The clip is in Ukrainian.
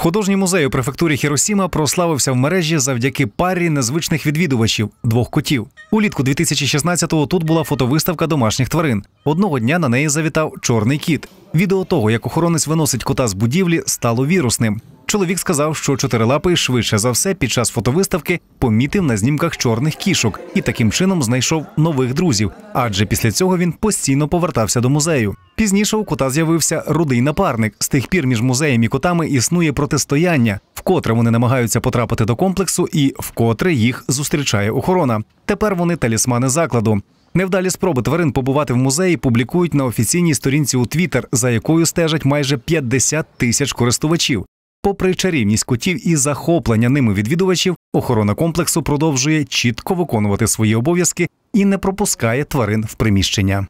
Художній музей у префектурі Хіросіма прославився в мережі завдяки парі незвичних відвідувачів двох котів. Улітку 2016-го тут була фотовиставка домашніх тварин. Одного дня на неї завітав чорний кіт. Відео того, як охоронець виносить кота з будівлі, стало вірусним. Чоловік сказав, що чотирилапий швидше за все під час фотовиставки помітив на знімках чорних кішок і таким чином знайшов нових друзів, адже після цього він постійно повертався до музею. Пізніше у кота з'явився рудий напарник. З тих пір між музеєм і котами існує протистояння, вкотре вони намагаються потрапити до комплексу, і вкотре їх зустрічає охорона. Тепер вони талісмани закладу. Невдалі спроби тварин побувати в музеї публікують на офіційній сторінці у Твіттер, за якою стежать майже 50 тисяч користувачів. Попри чарівність котів і захоплення ними відвідувачів, охорона комплексу продовжує чітко виконувати свої обов'язки і не пропускає тварин в приміщення.